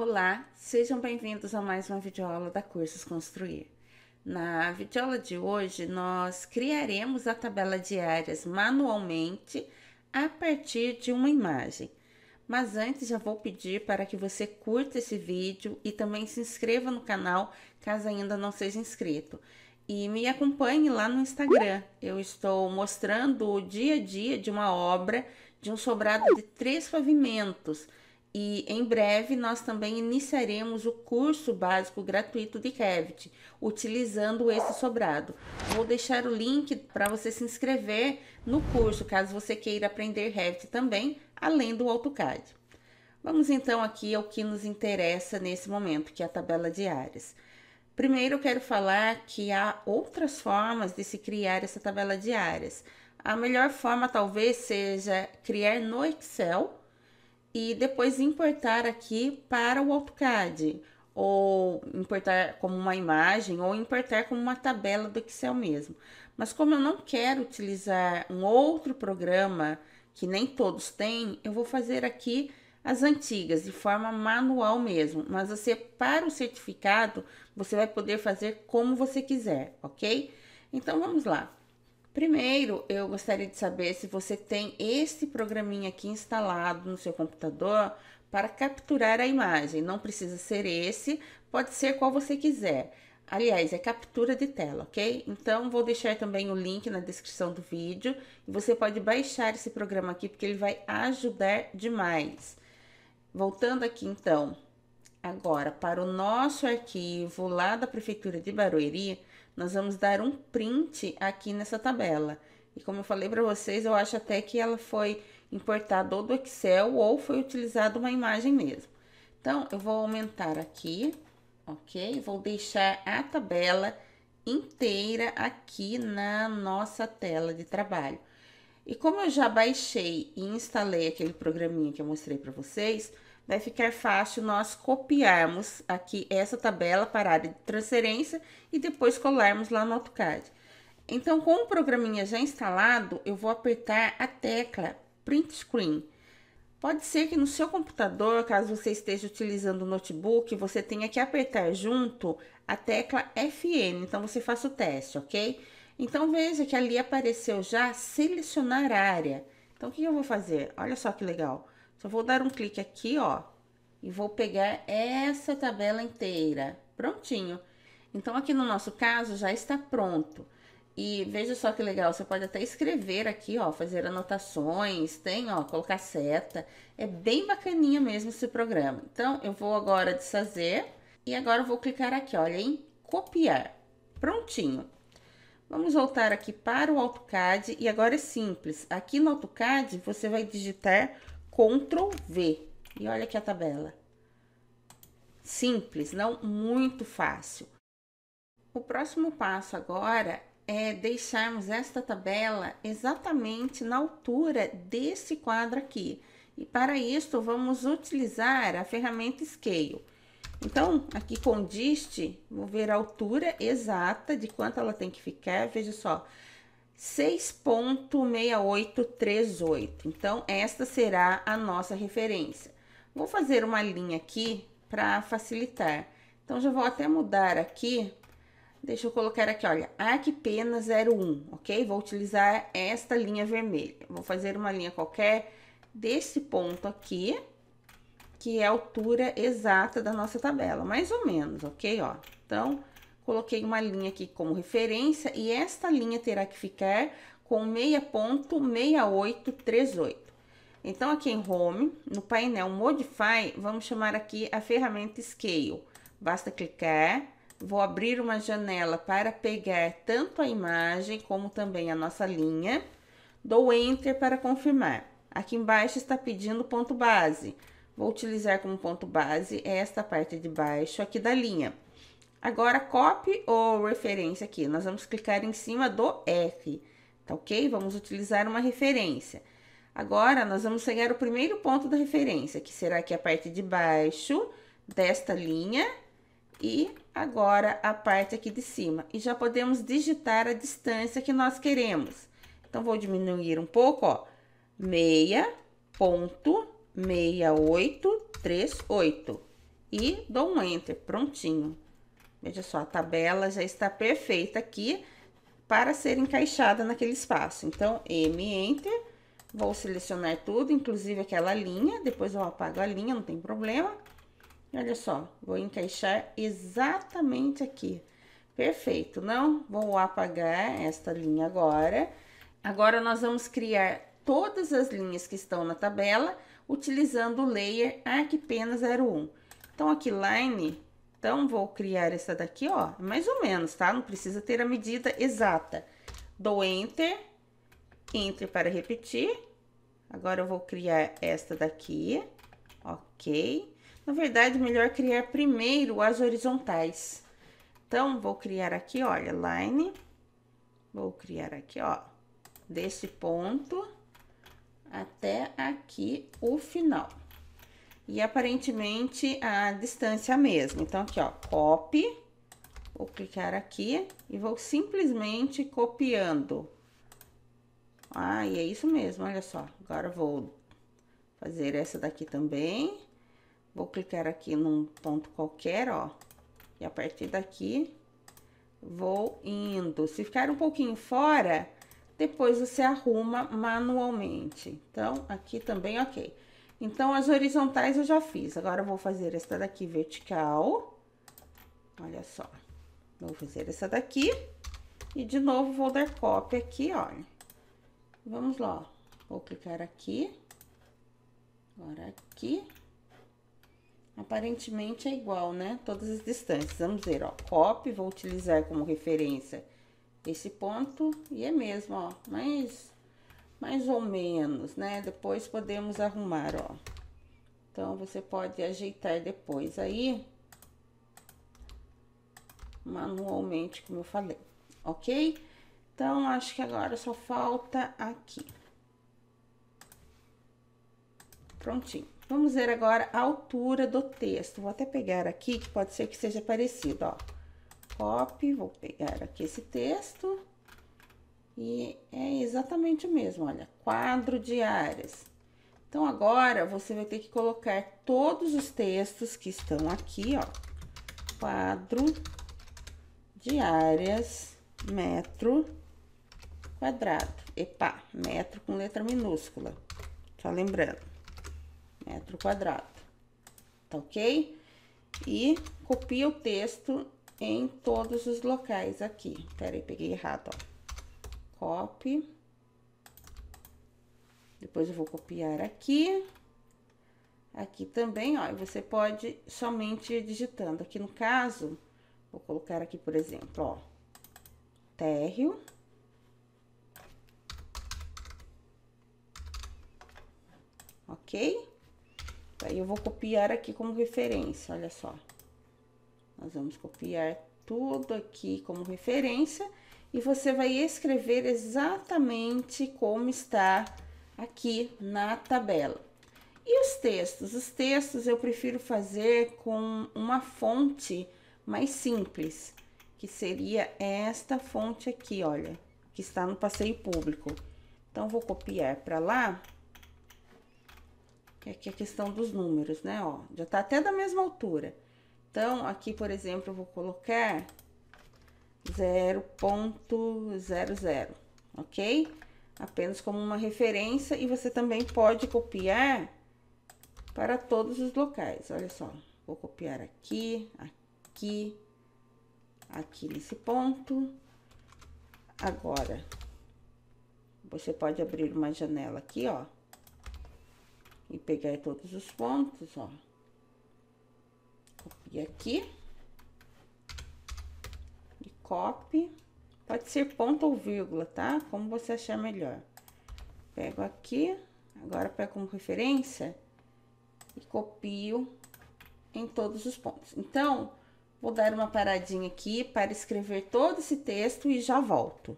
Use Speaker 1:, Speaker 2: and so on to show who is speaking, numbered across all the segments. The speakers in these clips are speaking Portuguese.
Speaker 1: Olá, sejam bem-vindos a mais uma videoaula da Cursos Construir. Na videoaula de hoje, nós criaremos a tabela de áreas manualmente a partir de uma imagem. Mas antes, já vou pedir para que você curta esse vídeo e também se inscreva no canal, caso ainda não seja inscrito. E me acompanhe lá no Instagram. Eu estou mostrando o dia a dia de uma obra de um sobrado de três pavimentos – e em breve nós também iniciaremos o curso básico gratuito de Revit, utilizando esse sobrado. Vou deixar o link para você se inscrever no curso, caso você queira aprender Revit também, além do AutoCAD. Vamos então aqui ao que nos interessa nesse momento, que é a tabela de áreas. Primeiro eu quero falar que há outras formas de se criar essa tabela de áreas. A melhor forma talvez seja criar no Excel e depois importar aqui para o AutoCAD ou importar como uma imagem ou importar como uma tabela do Excel mesmo. Mas como eu não quero utilizar um outro programa que nem todos têm, eu vou fazer aqui as antigas de forma manual mesmo, mas você para o certificado você vai poder fazer como você quiser, ok? Então vamos lá. Primeiro, eu gostaria de saber se você tem esse programinha aqui instalado no seu computador para capturar a imagem. Não precisa ser esse, pode ser qual você quiser. Aliás, é captura de tela, ok? Então, vou deixar também o link na descrição do vídeo. E você pode baixar esse programa aqui, porque ele vai ajudar demais. Voltando aqui, então, agora para o nosso arquivo lá da Prefeitura de Barueri, nós vamos dar um print aqui nessa tabela. E como eu falei para vocês, eu acho até que ela foi importada ou do Excel ou foi utilizada uma imagem mesmo. Então, eu vou aumentar aqui, ok? Vou deixar a tabela inteira aqui na nossa tela de trabalho. E como eu já baixei e instalei aquele programinha que eu mostrei para vocês, vai ficar fácil nós copiarmos aqui essa tabela para a área de transferência e depois colarmos lá no AutoCAD. Então, com o programinha já instalado, eu vou apertar a tecla Print Screen. Pode ser que no seu computador, caso você esteja utilizando o notebook, você tenha que apertar junto a tecla FN, então você faça o teste, ok? Então, veja que ali apareceu já selecionar área. Então, o que eu vou fazer? Olha só que legal. Só vou dar um clique aqui, ó, e vou pegar essa tabela inteira. Prontinho. Então, aqui no nosso caso, já está pronto. E veja só que legal, você pode até escrever aqui, ó, fazer anotações, tem, ó, colocar seta. É bem bacaninha mesmo esse programa. Então, eu vou agora desfazer e agora eu vou clicar aqui, olha, em copiar. Prontinho. Vamos voltar aqui para o AutoCAD e agora é simples. Aqui no AutoCAD, você vai digitar Ctrl V. E olha aqui a tabela. Simples, não muito fácil. O próximo passo agora é deixarmos esta tabela exatamente na altura desse quadro aqui. E para isso, vamos utilizar a ferramenta Scale. Então, aqui com dist, vou ver a altura exata de quanto ela tem que ficar. Veja só, 6.6838. Então, esta será a nossa referência. Vou fazer uma linha aqui para facilitar. Então, já vou até mudar aqui. Deixa eu colocar aqui, olha, Arquipena 01, ok? Vou utilizar esta linha vermelha. Vou fazer uma linha qualquer desse ponto aqui, que é a altura exata da nossa tabela, mais ou menos, ok? Ó, então, coloquei uma linha aqui como referência e esta linha terá que ficar com 6.6838. Então, aqui em Home, no painel Modify, vamos chamar aqui a ferramenta Scale. Basta clicar, vou abrir uma janela para pegar tanto a imagem como também a nossa linha. Dou Enter para confirmar. Aqui embaixo está pedindo ponto base. Vou utilizar como ponto base esta parte de baixo aqui da linha. Agora, copy ou referência aqui, nós vamos clicar em cima do R, tá ok? Vamos utilizar uma referência. Agora, nós vamos pegar o primeiro ponto da referência, que será aqui a parte de baixo desta linha e agora a parte aqui de cima. E já podemos digitar a distância que nós queremos. Então, vou diminuir um pouco, ó, meia ponto meia oito três oito e dou um Enter, prontinho. Veja é só, a tabela já está perfeita aqui para ser encaixada naquele espaço. Então, M, Enter, vou selecionar tudo, inclusive aquela linha, depois eu apago a linha, não tem problema. E olha só, vou encaixar exatamente aqui. Perfeito, não? Vou apagar esta linha agora. Agora, nós vamos criar todas as linhas que estão na tabela, utilizando o layer ArcPena 01. Então, aqui, Line, então, vou criar essa daqui, ó, mais ou menos, tá? Não precisa ter a medida exata. Dou Enter, Enter para repetir. Agora, eu vou criar esta daqui, ok? Na verdade, melhor criar primeiro as horizontais. Então, vou criar aqui, olha, line. Vou criar aqui, ó, desse ponto até aqui o final e aparentemente a distância é mesma. Então, aqui, ó, copy, vou clicar aqui e vou simplesmente copiando. Ah, e é isso mesmo, olha só. Agora vou fazer essa daqui também. Vou clicar aqui num ponto qualquer, ó, e a partir daqui vou indo. Se ficar um pouquinho fora, depois você arruma manualmente. Então, aqui também, ok. Ok. Então, as horizontais eu já fiz. Agora, eu vou fazer essa daqui vertical. Olha só. Vou fazer essa daqui. E, de novo, vou dar copy aqui, olha. Vamos lá. Vou clicar aqui. Agora, aqui. Aparentemente é igual, né? Todas as distâncias. Vamos ver, ó. Copy, vou utilizar como referência esse ponto. E é mesmo, ó. Mas mais ou menos, né? Depois podemos arrumar, ó. Então, você pode ajeitar depois aí, manualmente, como eu falei, ok? Então, acho que agora só falta aqui. Prontinho. Vamos ver agora a altura do texto. Vou até pegar aqui, que pode ser que seja parecido, ó. Copy, vou pegar aqui esse texto. E é exatamente o mesmo, olha, quadro de áreas. Então, agora, você vai ter que colocar todos os textos que estão aqui, ó. Quadro de áreas, metro quadrado. Epa, metro com letra minúscula. Só lembrando. Metro quadrado. Tá ok? E copia o texto em todos os locais aqui. Peraí, peguei errado, ó copy. Depois eu vou copiar aqui. Aqui também, ó, você pode somente ir digitando. Aqui no caso, vou colocar aqui, por exemplo, ó, térreo. Ok? Aí eu vou copiar aqui como referência, olha só. Nós vamos copiar tudo aqui como referência e você vai escrever exatamente como está aqui na tabela. E os textos? Os textos eu prefiro fazer com uma fonte mais simples, que seria esta fonte aqui, olha, que está no passeio público. Então, vou copiar para lá, que aqui é a questão dos números, né, ó, já está até da mesma altura. Então, aqui, por exemplo, eu vou colocar 0.00, ok? Apenas como uma referência e você também pode copiar para todos os locais. Olha só, vou copiar aqui, aqui, aqui nesse ponto. Agora, você pode abrir uma janela aqui, ó, e pegar todos os pontos, ó. Copia aqui. E copy. Pode ser ponto ou vírgula, tá? Como você achar melhor. Pego aqui, agora pego como referência e copio em todos os pontos. Então, vou dar uma paradinha aqui para escrever todo esse texto e já volto.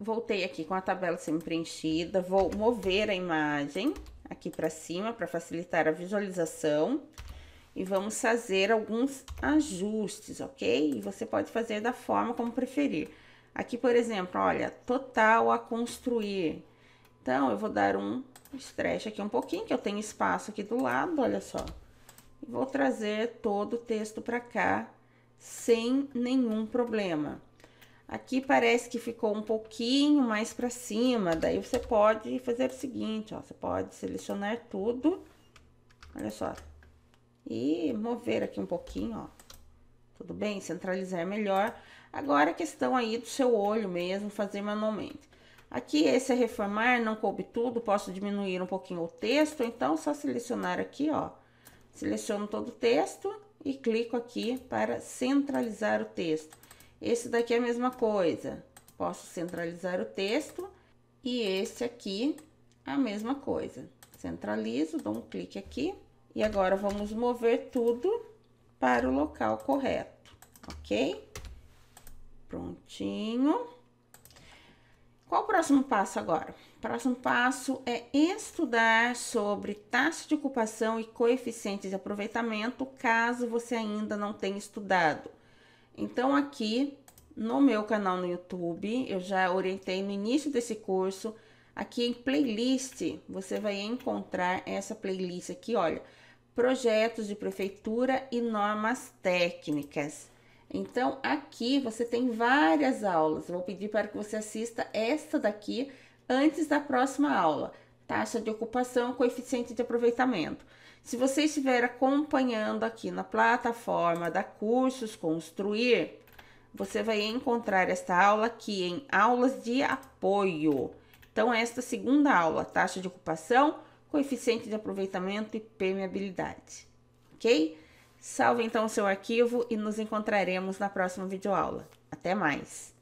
Speaker 1: Voltei aqui com a tabela sempre preenchida vou mover a imagem aqui para cima para facilitar a visualização e vamos fazer alguns ajustes, ok? E você pode fazer da forma como preferir. Aqui, por exemplo, olha, total a construir. Então, eu vou dar um stretch aqui um pouquinho, que eu tenho espaço aqui do lado, olha só. vou trazer todo o texto para cá, sem nenhum problema. Aqui parece que ficou um pouquinho mais para cima, daí você pode fazer o seguinte, ó, você pode selecionar tudo, olha só, e mover aqui um pouquinho, ó. Tudo bem? Centralizar melhor. Agora a é questão aí do seu olho mesmo, fazer manualmente. Aqui esse é reformar, não coube tudo, posso diminuir um pouquinho o texto, então só selecionar aqui, ó. Seleciono todo o texto e clico aqui para centralizar o texto. Esse daqui é a mesma coisa. Posso centralizar o texto e esse aqui a mesma coisa. Centralizo, dou um clique aqui e agora, vamos mover tudo para o local correto, ok? Prontinho. Qual o próximo passo agora? O próximo passo é estudar sobre taxa de ocupação e coeficiente de aproveitamento, caso você ainda não tenha estudado. Então, aqui no meu canal no YouTube, eu já orientei no início desse curso, aqui em playlist, você vai encontrar essa playlist aqui, olha, projetos de prefeitura e normas técnicas. Então, aqui você tem várias aulas. Eu vou pedir para que você assista esta daqui antes da próxima aula. Taxa de ocupação, coeficiente de aproveitamento. Se você estiver acompanhando aqui na plataforma da Cursos Construir, você vai encontrar esta aula aqui em aulas de apoio. Então, esta segunda aula, taxa de ocupação, coeficiente de aproveitamento e permeabilidade. Ok? Salve então o seu arquivo e nos encontraremos na próxima videoaula. Até mais!